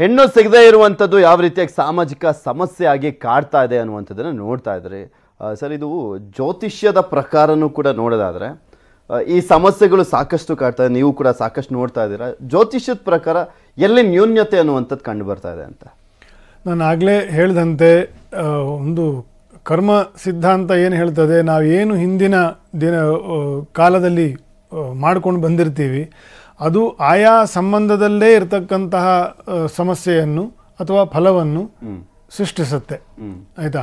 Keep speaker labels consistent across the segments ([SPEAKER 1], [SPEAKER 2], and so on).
[SPEAKER 1] ಹೆಣ್ಣು ಸಿಗದೇ ಇರುವಂಥದ್ದು ಯಾವ ರೀತಿಯಾಗಿ ಸಾಮಾಜಿಕ ಸಮಸ್ಯೆ ಆಗಿ ಕಾಡ್ತಾ ಇದೆ ಅನ್ನುವಂಥದ್ದನ್ನು ನೋಡ್ತಾ ಇದ್ದಾರೆ ಸರ್ ಇದು ಜ್ಯೋತಿಷ್ಯದ ಪ್ರಕಾರನೂ ಕೂಡ ನೋಡೋದಾದರೆ ಈ ಸಮಸ್ಯೆಗಳು ಸಾಕಷ್ಟು ಕಾಡ್ತಾ ಇದೆ ನೀವು ಕೂಡ ಸಾಕಷ್ಟು ನೋಡ್ತಾ ಇದ್ದೀರಾ ಜ್ಯೋತಿಷ್ಯದ ಪ್ರಕಾರ ಎಲ್ಲಿ ನ್ಯೂನ್ಯತೆ ಅನ್ನುವಂಥದ್ದು ಕಂಡು ಬರ್ತಾ ಇದೆ ಅಂತ
[SPEAKER 2] ನಾನು ಆಗಲೇ ಹೇಳಿದಂತೆ ಒಂದು ಕರ್ಮ ಸಿದ್ಧಾಂತ ಏನು ಹೇಳ್ತದೆ ನಾವು ಏನು ಹಿಂದಿನ ದಿನ ಕಾಲದಲ್ಲಿ ಮಾಡ್ಕೊಂಡು ಬಂದಿರ್ತೀವಿ ಅದು ಆಯಾ ಸಂಬಂಧದಲ್ಲೇ ಇರತಕ್ಕಂತಹ ಸಮಸ್ಯೆಯನ್ನು ಅಥವಾ ಫಲವನ್ನು ಸೃಷ್ಟಿಸುತ್ತೆ ಆಯಿತಾ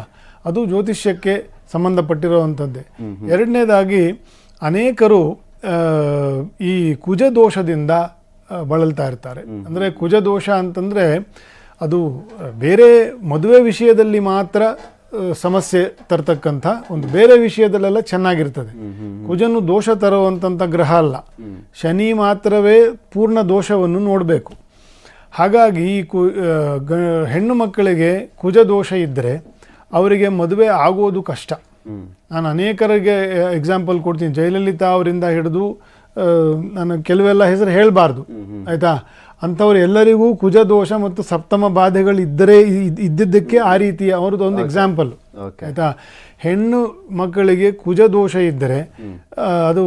[SPEAKER 2] ಅದು ಜ್ಯೋತಿಷ್ಯಕ್ಕೆ ಸಂಬಂಧಪಟ್ಟಿರುವಂಥದ್ದೇ ಎರಡನೇದಾಗಿ ಅನೇಕರು ಈ ಕುಜದೋಷದಿಂದ ಬಳಲ್ತಾ ಇರ್ತಾರೆ ಅಂದರೆ ಕುಜದೋಷ ಅಂತಂದರೆ ಅದು ಬೇರೆ ಮದುವೆ ವಿಷಯದಲ್ಲಿ ಮಾತ್ರ ಸಮಸ್ಯೆ ತರ್ತಕ್ಕಂಥ ಒಂದು ಬೇರೆ ವಿಷಯದಲ್ಲೆಲ್ಲ ಚೆನ್ನಾಗಿರ್ತದೆ ಕುಜನು ದೋಷ ತರುವಂಥ ಗ್ರಹ ಅಲ್ಲ ಶನಿ ಮಾತ್ರವೇ ಪೂರ್ಣ ದೋಷವನ್ನು ನೋಡಬೇಕು ಹಾಗಾಗಿ ಈ ಕು ಹೆಣ್ಣು ಮಕ್ಕಳಿಗೆ ಕುಜ ದೋಷ ಇದ್ದರೆ ಅವರಿಗೆ ಮದುವೆ ಆಗೋದು ಕಷ್ಟ ನಾನು ಅನೇಕರಿಗೆ ಎಕ್ಸಾಂಪಲ್ ಕೊಡ್ತೀನಿ ಜಯಲಲಿತಾ ಅವರಿಂದ ಹಿಡಿದು ನಾನು ಕೆಲವೆಲ್ಲ ಹೆಸರು ಹೇಳಬಾರ್ದು ಆಯಿತಾ ಅಂಥವ್ರು ಎಲ್ಲರಿಗೂ ಕುಜ ದೋಷ ಮತ್ತು ಸಪ್ತಮ ಬಾಧೆಗಳು ಇದ್ದರೆ ಇದ್ದಿದ್ದಕ್ಕೆ ಆ ರೀತಿ ಅವ್ರದ್ದು ಒಂದು ಎಕ್ಸಾಂಪಲ್ ಆಯ್ತಾ ಹೆಣ್ಣು ಮಕ್ಕಳಿಗೆ ಕುಜ ದೋಷ ಇದ್ದರೆ ಅದು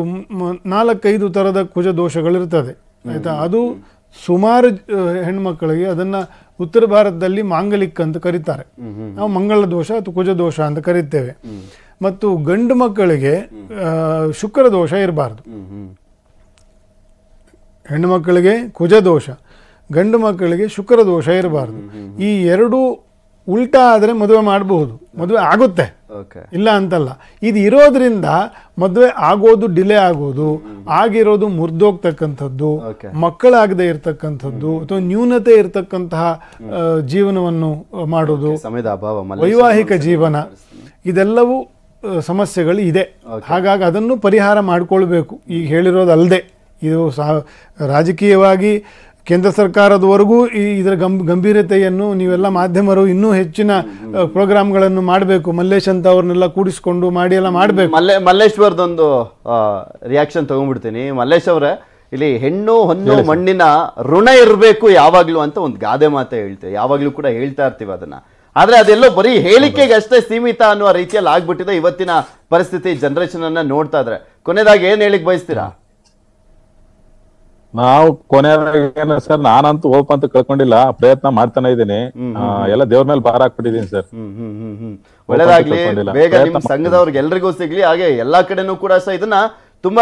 [SPEAKER 2] ನಾಲ್ಕೈದು ಥರದ ಕುಜ ದೋಷಗಳಿರ್ತದೆ ಆಯಿತಾ ಅದು ಸುಮಾರು ಹೆಣ್ಣು ಮಕ್ಕಳಿಗೆ ಅದನ್ನು ಉತ್ತರ ಭಾರತದಲ್ಲಿ ಮಾಂಗಲಿಕ್ ಅಂತ ಕರೀತಾರೆ ನಾವು ಮಂಗಳ ದೋಷ ಅಥವಾ ಕುಜ ದೋಷ ಅಂತ ಕರಿತೇವೆ ಮತ್ತು ಗಂಡು ಮಕ್ಕಳಿಗೆ ಶುಕ್ರ ದೋಷ ಇರಬಾರ್ದು ಹೆಣ್ಣು ಮಕ್ಕಳಿಗೆ ಕುಜ ದೋಷ ಗಂಡು ಮಕ್ಕಳಿಗೆ ಶುಕ್ರ ದೋಷ ಇರಬಾರ್ದು ಈ ಎರಡೂ ಉಲ್ಟಾ ಆದರೆ ಮದುವೆ ಮಾಡಬಹುದು ಮದುವೆ ಆಗುತ್ತೆ ಇಲ್ಲ ಅಂತಲ್ಲ ಇದು ಇರೋದ್ರಿಂದ ಮದುವೆ ಆಗೋದು ಡಿಲೇ ಆಗೋದು ಆಗಿರೋದು ಮುರಿದೋಗ್ತಕ್ಕಂಥದ್ದು ಮಕ್ಕಳಾಗದೆ ಇರತಕ್ಕಂಥದ್ದು ಅಥವಾ ನ್ಯೂನತೆ ಇರತಕ್ಕಂತಹ ಜೀವನವನ್ನು ಮಾಡೋದು ವೈವಾಹಿಕ ಜೀವನ ಇದೆಲ್ಲವೂ ಸಮಸ್ಯೆಗಳು ಇದೆ ಹಾಗಾಗಿ ಅದನ್ನು ಪರಿಹಾರ ಮಾಡಿಕೊಳ್ಬೇಕು ಈಗ ಹೇಳಿರೋದು ಅಲ್ಲದೆ ಇದು ಸಾ ರಾಜಕೀಯವಾಗಿ ಕೇಂದ್ರ ಸರ್ಕಾರದವರೆಗೂ ಈ ಇದರ ಗಂ ಗಂಭೀರತೆಯನ್ನು ನೀವೆಲ್ಲ ಮಾಧ್ಯಮರು ಇನ್ನೂ ಹೆಚ್ಚಿನ ಪ್ರೋಗ್ರಾಮ್ಗಳನ್ನು ಮಾಡಬೇಕು ಮಲ್ಲೇಶ್ ಅಂತ ಅವ್ರನ್ನೆಲ್ಲ ಕೂಡಿಸ್ಕೊಂಡು ಮಾಡಿ ಎಲ್ಲ ಮಾಡಬೇಕು
[SPEAKER 1] ಮಲ್ಲೆ ಮಲ್ಲೇಶ್ ಅವ್ರದ್ದೊಂದು ರಿಯಾಕ್ಷನ್ ತೊಗೊಂಡ್ಬಿಡ್ತೀನಿ ಮಲ್ಲೇಶ್ ಅವರ ಇಲ್ಲಿ ಹೆಣ್ಣು ಹೊನ್ನು ಮಣ್ಣಿನ ಋಣ ಇರಬೇಕು ಯಾವಾಗಲೂ ಅಂತ ಒಂದು ಗಾದೆ ಮಾತೆ ಹೇಳ್ತೇವೆ ಯಾವಾಗಲೂ ಕೂಡ ಹೇಳ್ತಾ ಇರ್ತೀವಿ ಅದನ್ನ ಆದರೆ ಅದೆಲ್ಲೋ ಬರೀ ಹೇಳಿಕೆಗೆ ಅಷ್ಟೇ ಸೀಮಿತ ಅನ್ನುವ ರೀತಿಯಲ್ಲಿ ಆಗ್ಬಿಟ್ಟಿದೆ ಇವತ್ತಿನ ಪರಿಸ್ಥಿತಿ ಜನರೇಷನ್ ನೋಡ್ತಾ ಇದ್ರೆ ಕೊನೆದಾಗಿ ಏನು ಹೇಳಿಕ್ ಬಯಸ್ತೀರಾ
[SPEAKER 2] ನಾವು ಕೊನೆಯ ಸರ್ ನಾನಂತೂ ಹೋಪ್ ಅಂತ ಕಳ್ಕೊಂಡಿಲ್ಲ ಪ್ರಯತ್ನ ಮಾಡ್ತಾನೆ ಇದ್ದೀನಿ ಎಲ್ಲ ದೇವ್ರ ಮೇಲೆ ಭಾರ ಹಾಕ್ಬಿಟ್ಟಿದ್ದೀನಿ ಸರ್ ಒಳ್ಳೇದಾಗ್ಲಿ ಬೇಗ ನಿಮ್
[SPEAKER 1] ಸಂಘದವ್ರಿಗೆ ಎಲ್ರಿಗೂ ಸಿಗ್ಲಿ ಹಾಗೆ ಎಲ್ಲಾ ಕಡೆನೂ ಕೂಡ ಸಹ ಇದನ್ನ ತುಂಬ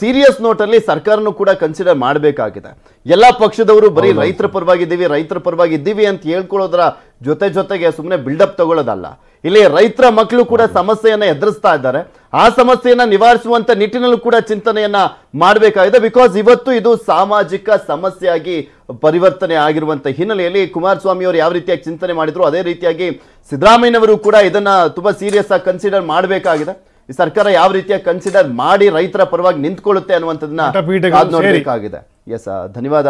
[SPEAKER 1] ಸೀರಿಯಸ್ ನೋಟಲ್ಲಿ ಸರ್ಕಾರನೂ ಕೂಡ ಕನ್ಸಿಡರ್ ಮಾಡಬೇಕಾಗಿದೆ ಎಲ್ಲ ಪಕ್ಷದವರು ಬರೀ ರೈತರ ಪರವಾಗಿದ್ದೀವಿ ರೈತರ ಪರವಾಗಿದ್ದೀವಿ ಅಂತ ಹೇಳ್ಕೊಳ್ಳೋದ್ರ ಜೊತೆ ಜೊತೆಗೆ ಸುಮ್ಮನೆ ಬಿಲ್ಡಪ್ ತಗೊಳ್ಳೋದಲ್ಲ ಇಲ್ಲಿ ರೈತರ ಮಕ್ಕಳು ಕೂಡ ಸಮಸ್ಯೆಯನ್ನು ಎದುರಿಸ್ತಾ ಇದ್ದಾರೆ ಆ ಸಮಸ್ಯೆಯನ್ನು ನಿವಾರಿಸುವಂಥ ನಿಟ್ಟಿನಲ್ಲೂ ಕೂಡ ಚಿಂತನೆಯನ್ನ ಮಾಡಬೇಕಾಗಿದೆ ಬಿಕಾಸ್ ಇವತ್ತು ಇದು ಸಾಮಾಜಿಕ ಸಮಸ್ಯೆಯಾಗಿ ಪರಿವರ್ತನೆ ಆಗಿರುವಂಥ ಹಿನ್ನೆಲೆಯಲ್ಲಿ ಕುಮಾರಸ್ವಾಮಿ ಅವರು ಯಾವ ರೀತಿಯಾಗಿ ಚಿಂತನೆ ಮಾಡಿದ್ರು ಅದೇ ರೀತಿಯಾಗಿ ಸಿದ್ದರಾಮಯ್ಯನವರು ಕೂಡ ಇದನ್ನ ತುಂಬಾ ಸೀರಿಯಸ್ ಆಗಿ ಕನ್ಸಿಡರ್ ಮಾಡಬೇಕಾಗಿದೆ ಈ ಸರ್ಕಾರ ಯಾವ ರೀತಿಯ ಕನ್ಸಿಡರ್ ಮಾಡಿ ರೈತರ ಪರವಾಗಿ ನಿಂತ್ಕೊಳ್ಳುತ್ತೆ ಅನ್ನುವಂಥದ್ದನ್ನ ನೋಡಬೇಕಾಗಿದೆ ಎಸ್ ಧನ್ಯವಾದ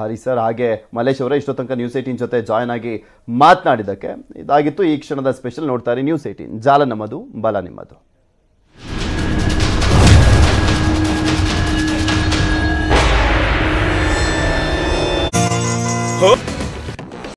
[SPEAKER 1] ಹರಿ ಸರ್ ಹಾಗೆ ಮಲೇಶ್ ಅವರೇ ಇಷ್ಟೋ ತನಕ ನ್ಯೂಸ್ ಏಟೀನ್ ಜೊತೆ ಜಾಯ್ನ್ ಆಗಿ ಮಾತನಾಡಿದ್ದಕ್ಕೆ ಇದಾಗಿತ್ತು ಈ ಕ್ಷಣದ ಸ್ಪೆಷಲ್ ನೋಡ್ತಾರೆ ನ್ಯೂಸ್ ಏಟೀನ್ ಜಾಲ ನಮ್ಮದು ಬಲ ನಿಮ್ಮದು